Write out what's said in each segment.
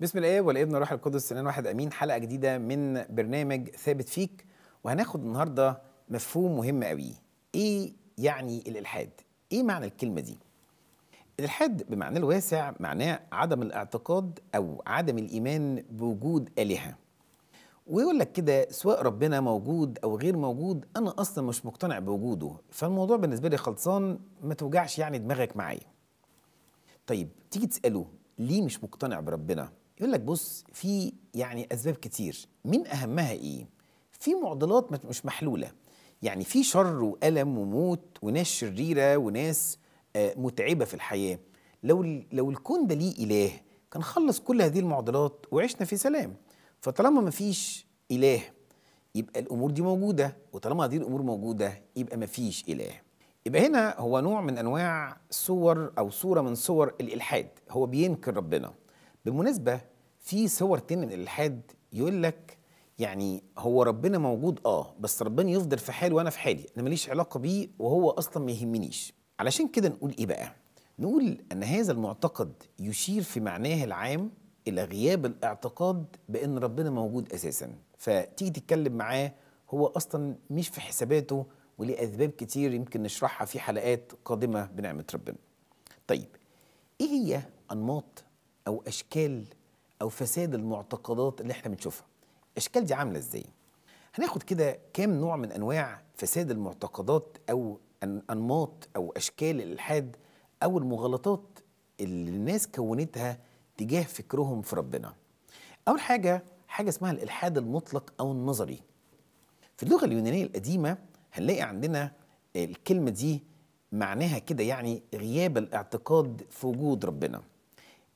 بسم الله والابن والروح القدس سنان واحد امين حلقه جديده من برنامج ثابت فيك وهناخد النهارده مفهوم مهم قوي ايه يعني الالحاد ايه معنى الكلمه دي الالحاد بمعناه الواسع معناه عدم الاعتقاد او عدم الايمان بوجود الهه ويقول لك كده سواء ربنا موجود او غير موجود انا اصلا مش مقتنع بوجوده فالموضوع بالنسبه لي خلصان ما توجعش يعني دماغك معايا طيب تيجي تساله ليه مش مقتنع بربنا يقول لك بص في يعني اسباب كتير من اهمها ايه في معضلات مش محلوله يعني في شر والم وموت وناس شريره وناس آه، متعبه في الحياه لو لو الكون ده ليه اله كان خلص كل هذه المعضلات وعشنا في سلام فطالما ما فيش اله يبقى الامور دي موجوده وطالما هذه الامور موجوده يبقى ما فيش اله يبقى هنا هو نوع من انواع صور او صوره من صور الالحاد هو بينكر ربنا بالمناسبه في صور تاني من الالحاد يقول لك يعني هو ربنا موجود اه بس ربنا يفضل في حاله وانا في حالي انا ماليش علاقه بيه وهو اصلا ما يهمنيش علشان كده نقول ايه بقى نقول ان هذا المعتقد يشير في معناه العام الى غياب الاعتقاد بان ربنا موجود اساسا فتيجي تتكلم معاه هو اصلا مش في حساباته ولاسباب كتير يمكن نشرحها في حلقات قادمه بنعمه ربنا طيب ايه هي انماط او اشكال او فساد المعتقدات اللي احنا بنشوفها الاشكال دي عامله ازاي هناخد كده كام نوع من انواع فساد المعتقدات او انماط او اشكال الالحاد او المغالطات اللي الناس كونتها تجاه فكرهم في ربنا اول حاجه حاجه اسمها الالحاد المطلق او النظري في اللغه اليونانيه القديمه هنلاقي عندنا الكلمه دي معناها كده يعني غياب الاعتقاد في وجود ربنا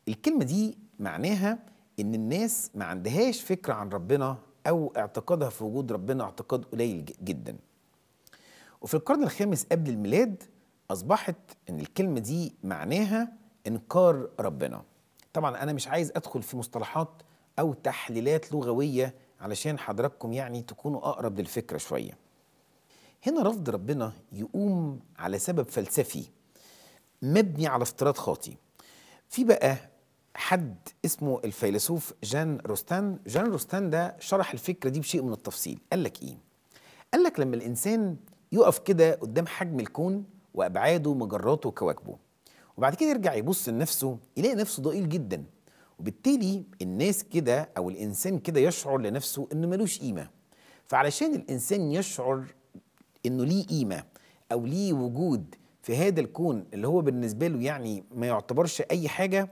الكلمه دي معناها ان الناس ما عندهاش فكره عن ربنا او اعتقادها في وجود ربنا اعتقاد قليل جدا وفي القرن الخامس قبل الميلاد اصبحت ان الكلمه دي معناها انكار ربنا طبعا انا مش عايز ادخل في مصطلحات او تحليلات لغويه علشان حضراتكم يعني تكونوا اقرب للفكره شويه هنا رفض ربنا يقوم على سبب فلسفي مبني على افتراض خاطئ في بقى حد اسمه الفيلسوف جان روستان جان روستان ده شرح الفكرة دي بشيء من التفصيل قال لك إيه؟ قال لك لما الإنسان يقف كده قدام حجم الكون وأبعاده ومجراته وكواكبه وبعد كده يرجع يبص لنفسه يلاقي نفسه ضئيل جدا وبالتالي الناس كده أو الإنسان كده يشعر لنفسه إنه ملوش قيمة فعلشان الإنسان يشعر إنه ليه قيمة أو ليه وجود في هذا الكون اللي هو بالنسبة له يعني ما يعتبرش أي حاجة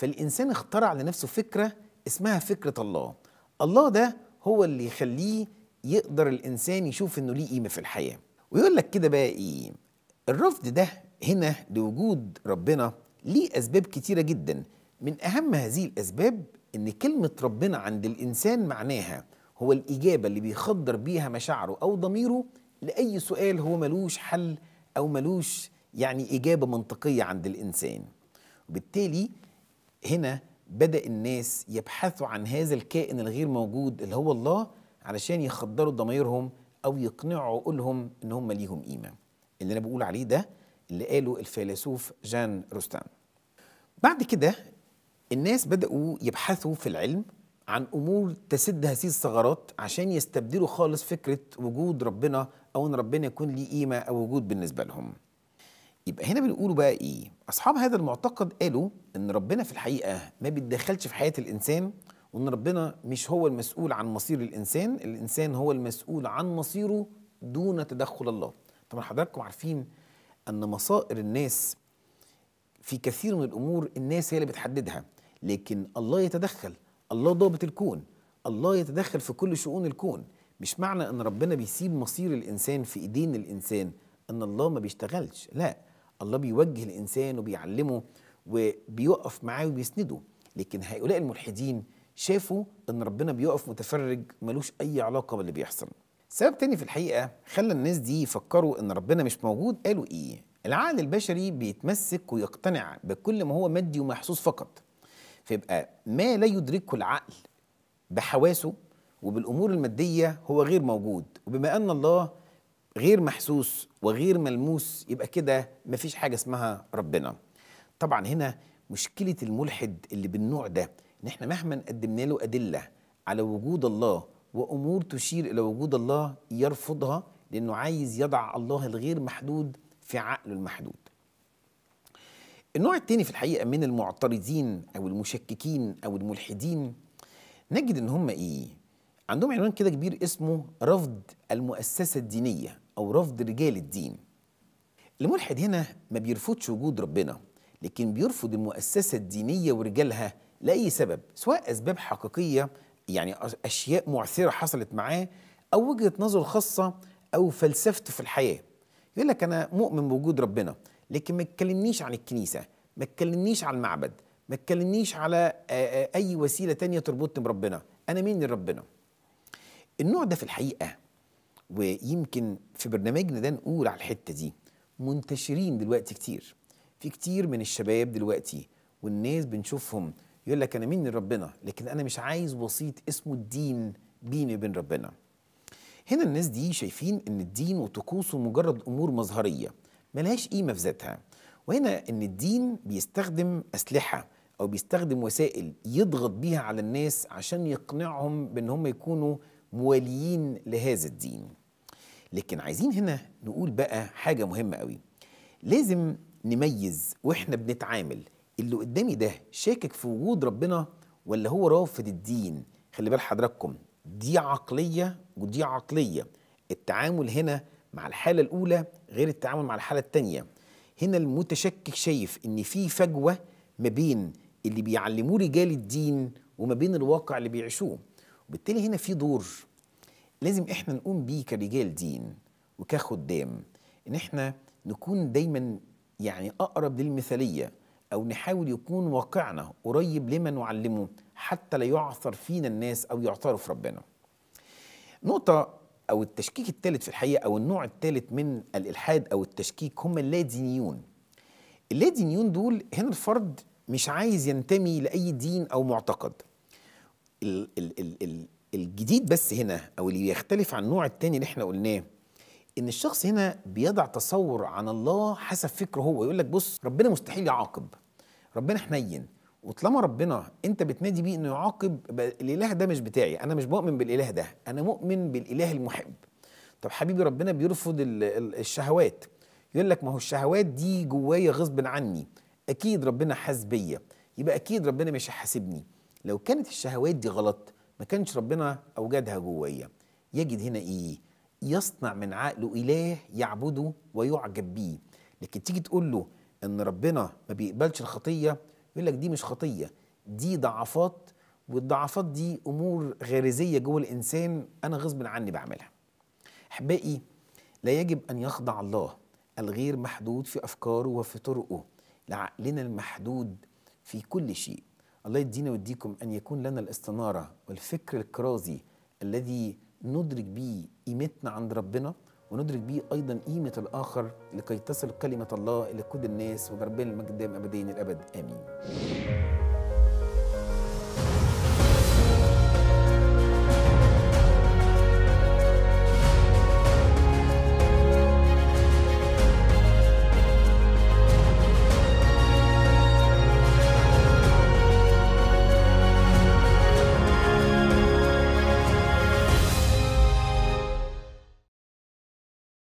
فالإنسان اخترع لنفسه فكرة اسمها فكرة الله الله ده هو اللي يخليه يقدر الإنسان يشوف إنه ليه قيمة في الحياة ويقول لك كده بقى إيه الرفض ده هنا لوجود ربنا ليه أسباب كتيرة جدا من أهم هذه الأسباب إن كلمة ربنا عند الإنسان معناها هو الإجابة اللي بيخدر بيها مشاعره أو ضميره لأي سؤال هو ملوش حل أو ملوش يعني إجابة منطقية عند الإنسان وبالتالي هنا بدأ الناس يبحثوا عن هذا الكائن الغير موجود اللي هو الله علشان يخدروا ضميرهم أو يقنعوا عقولهم إن هم ليهم قيمة اللي أنا بقول عليه ده اللي قاله الفيلسوف جان روستان بعد كده الناس بدأوا يبحثوا في العلم عن امور تسد هذه الثغرات عشان يستبدلوا خالص فكره وجود ربنا او ان ربنا يكون ليه قيمه او وجود بالنسبه لهم. يبقى هنا بنقوله بقى ايه اصحاب هذا المعتقد قالوا ان ربنا في الحقيقه ما بيتدخلش في حياه الانسان وان ربنا مش هو المسؤول عن مصير الانسان الانسان هو المسؤول عن مصيره دون تدخل الله طبعا حضراتكم عارفين ان مصائر الناس في كثير من الامور الناس هي اللي بتحددها لكن الله يتدخل الله ضابط الكون الله يتدخل في كل شؤون الكون مش معنى ان ربنا بيسيب مصير الانسان في ايدين الانسان ان الله ما بيشتغلش لا الله بيوجه الإنسان وبيعلمه وبيوقف معاه وبيسنده لكن هؤلاء الملحدين شافوا ان ربنا بيقف متفرج ملوش اي علاقه باللي بيحصل سبب تاني في الحقيقه خلى الناس دي يفكروا ان ربنا مش موجود قالوا ايه العقل البشري بيتمسك ويقتنع بكل ما هو مادي ومحسوس فقط فيبقى ما لا يدركه العقل بحواسه وبالامور الماديه هو غير موجود وبما ان الله غير محسوس وغير ملموس يبقى كده مفيش حاجه اسمها ربنا طبعا هنا مشكله الملحد اللي بالنوع ده ان احنا مهما قدمنا له ادله على وجود الله وامور تشير الى وجود الله يرفضها لانه عايز يضع الله الغير محدود في عقله المحدود النوع التاني في الحقيقه من المعترضين او المشككين او الملحدين نجد ان هم ايه عندهم عنوان كده كبير اسمه رفض المؤسسة الدينية أو رفض رجال الدين الملحد هنا ما بيرفضش وجود ربنا لكن بيرفض المؤسسة الدينية ورجالها لأي سبب سواء أسباب حقيقية يعني أشياء معثرة حصلت معاه أو وجهة نظر خاصة أو فلسفته في الحياة يقول لك أنا مؤمن بوجود ربنا لكن ما تكلمنيش عن الكنيسة ما تكلمنيش عن المعبد ما تكلمنيش على أي وسيلة تانية تربطني بربنا أنا مين لربنا النوع ده في الحقيقه ويمكن في برنامجنا ده نقول على الحته دي منتشرين دلوقتي كتير في كتير من الشباب دلوقتي والناس بنشوفهم يقول لك انا مين ربنا لكن انا مش عايز وسيط اسمه الدين بيني وبين ربنا هنا الناس دي شايفين ان الدين وطقوسه مجرد امور مظهريه ملهاش قيمه في ذاتها وهنا ان الدين بيستخدم اسلحه او بيستخدم وسائل يضغط بيها على الناس عشان يقنعهم بان هم يكونوا مواليين لهذا الدين لكن عايزين هنا نقول بقى حاجة مهمة قوي لازم نميز واحنا بنتعامل اللي قدامي ده شاكك في وجود ربنا ولا هو رافض الدين خلي بال حضراتكم دي عقلية ودي عقلية التعامل هنا مع الحالة الأولى غير التعامل مع الحالة الثانية هنا المتشكك شايف إن في فجوة ما بين اللي بيعلموه رجال الدين وما بين الواقع اللي بيعيشوه بالتالي هنا في دور لازم احنا نقوم بيه كرجال دين وكخدام ان احنا نكون دايما يعني اقرب للمثاليه او نحاول يكون واقعنا قريب لما نعلمه حتى لا يعثر فينا الناس او يعثروا في ربنا. نقطه او التشكيك الثالث في الحقيقه او النوع الثالث من الالحاد او التشكيك هم اللادينيون. اللادينيون دول هنا الفرد مش عايز ينتمي لاي دين او معتقد ال ال ال ال الجديد بس هنا او اللي بيختلف عن النوع الثاني اللي احنا قلناه ان الشخص هنا بيضع تصور عن الله حسب فكره هو يقول لك بص ربنا مستحيل يعاقب ربنا حنين وطالما ربنا انت بتنادي بيه انه يعاقب الاله ده مش بتاعي انا مش مؤمن بالاله ده انا مؤمن بالاله المحب طب حبيبي ربنا بيرفض الشهوات يقول لك ما هو الشهوات دي جوايا غصب عني اكيد ربنا حاسبيا يبقى اكيد ربنا مش هيحاسبني لو كانت الشهوات دي غلط ما كانش ربنا أوجدها جوايا يجد هنا إيه يصنع من عقله إله يعبده ويعجب بيه لكن تيجي تقول له إن ربنا ما بيقبلش الخطية يقول لك دي مش خطية دي ضعفات والضعفات دي أمور غريزية جوه الإنسان أنا غصب عني بعملها أحبائي لا يجب أن يخضع الله الغير محدود في أفكاره وفي طرقه لعقلنا المحدود في كل شيء الله يدينا ويديكم أن يكون لنا الاستنارة والفكر الكرازي الذي ندرك به قيمتنا عند ربنا وندرك به أيضا قيمة الآخر لكي تصل كلمة الله إلى كل الناس وربنا المجد دائم أبدين الأبد آمين